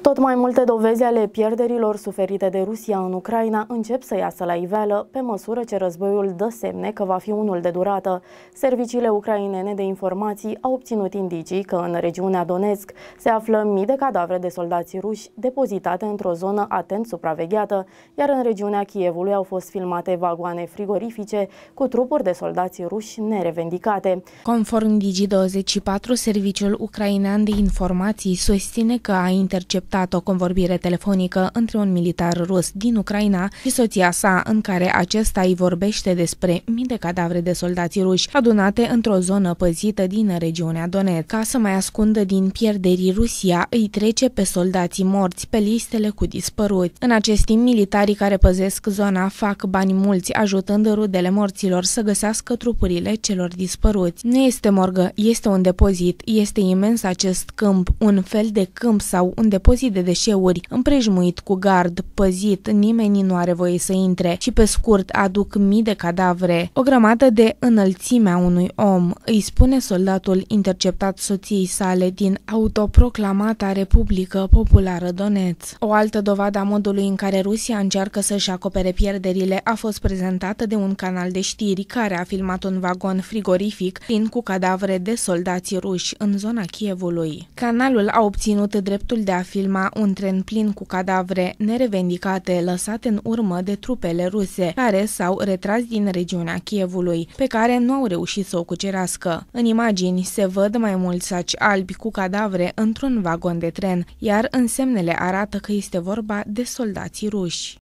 Tot mai multe dovezi ale pierderilor suferite de Rusia în Ucraina încep să iasă la iveală pe măsură ce războiul dă semne că va fi unul de durată. Serviciile ucrainene de informații au obținut indicii că în regiunea Donetsk se află mii de cadavre de soldați ruși depozitate într-o zonă atent supravegheată, iar în regiunea Kievului au fost filmate vagoane frigorifice cu trupuri de soldați ruși nerevendicate. Conform Digi24, Serviciul Ucrainean de Informații susține că a interceptat interceptat o convorbire telefonică între un militar rus din Ucraina și soția sa, în care acesta îi vorbește despre mii de cadavre de soldați ruși adunate într-o zonă păzită din regiunea Donetsk. Ca să mai ascundă din pierderii Rusia, îi trece pe soldații morți pe listele cu dispăruți. În acest timp, militarii care păzesc zona fac bani mulți, ajutând rudele morților să găsească trupurile celor dispăruți. Nu este morgă, este un depozit, este imens acest câmp, un fel de câmp sau un depozit depozit de deșeuri, împrejmuit cu gard, păzit, nimeni nu are voie să intre și pe scurt aduc mii de cadavre. O grămadă de înălțimea unui om, îi spune soldatul interceptat soției sale din autoproclamata Republică Populară Doneț. O altă dovadă a modului în care Rusia încearcă să-și acopere pierderile a fost prezentată de un canal de știri care a filmat un vagon frigorific plin cu cadavre de soldați ruși în zona Chievului. Canalul a obținut dreptul de a filma filma un tren plin cu cadavre nerevendicate lăsate în urmă de trupele ruse, care s-au retras din regiunea Chievului, pe care nu au reușit să o cucerească. În imagini se văd mai mulți saci albi cu cadavre într-un vagon de tren, iar însemnele arată că este vorba de soldații ruși.